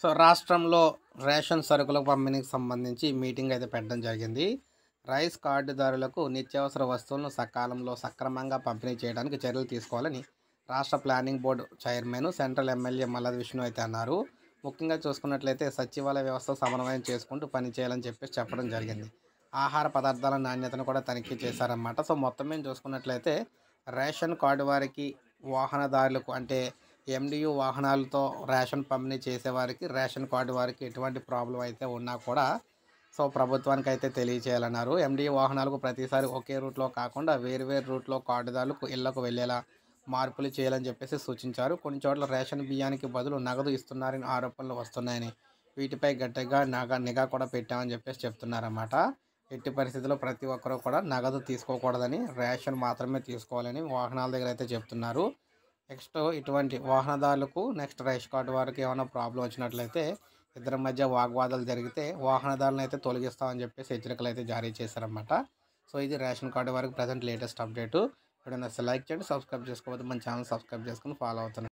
so రాష్ట్రంలో ration సరుకుల పంపిణీకి సంబంధించి మీటింగ్ అయితే పెట్టడం జరిగింది రైస్ కార్డుదారులకు నిత్యావసర వస్తువులను సకాలంలో సక్రమంగా పంపిణీ చేయడానికి చర్యలు తీసుకోవాలని రాష్ట్ర planning board chairman central MLA Malladi Vishnu అయితే అన్నారు ముఖ్యంగా చూసుకున్నట్లయితే సచివాలయ వ్యవస్థ సమన్వయం చేసుకుంటూ పనిచేయాలని చెప్పేసి చెప్పడం జరిగింది ఆహార పదార్థాల నాణ్యతను కూడా తనిఖీ చేశారన్నమాట సో మొత్తం మేము చూసుకున్నట్లయితే రేషన్ కార్డు వారికి వాహనదారులకు అంటే ఎండియు వాహనాలతో రేషన్ పంపిణీ చేసేవారికి రేషన్ కార్డు వారికి ఎటువంటి ప్రాబ్లం అయితే ఉన్నా కూడా సో ప్రభుత్వానికి అయితే తెలియచేయాలన్నారు ఎండియు వాహనాలకు ప్రతిసారి ఒకే రూట్లో కాకుండా వేరువేరు రూట్లో కార్డుదారులకు ఇళ్లకు వెళ్ళేలా మార్పులు చేయాలని చెప్పేసి సూచించారు కొన్ని చోట్ల రేషన్ బియ్యానికి బదులు నగదు ఇస్తున్నారని ఆరోపణలు వస్తున్నాయని వీటిపై గట్టిగా నగ నిఘా కూడా పెట్టామని చెప్పేసి చెప్తున్నారన్నమాట ఎట్టి పరిస్థితుల్లో ప్రతి ఒక్కరూ కూడా నగదు తీసుకోకూడదని రేషన్ మాత్రమే తీసుకోవాలని వాహనాల దగ్గర అయితే చెప్తున్నారు నెక్స్ట్ ఇటువంటి వాహనదారులకు నెక్స్ట్ రేషన్ కార్డు వారికి ఏమైనా ప్రాబ్లం వచ్చినట్లయితే ఇద్దరి మధ్య వాగ్వాదాలు జరిగితే వాహనదారులను అయితే తొలగిస్తామని చెప్పేసి హెచ్చరికలు అయితే జారీ చేశారనమాట సో ఇది రేషన్ కార్డు వరకు ప్రజెంట్ లేటెస్ట్ అప్డేటు ఎప్పుడైనా లైక్ చేయండి సబ్స్క్రైబ్ చేసుకోవద్దు మన ఛానల్ సబ్స్క్రైబ్ చేసుకుని ఫాలో అవుతున్నాను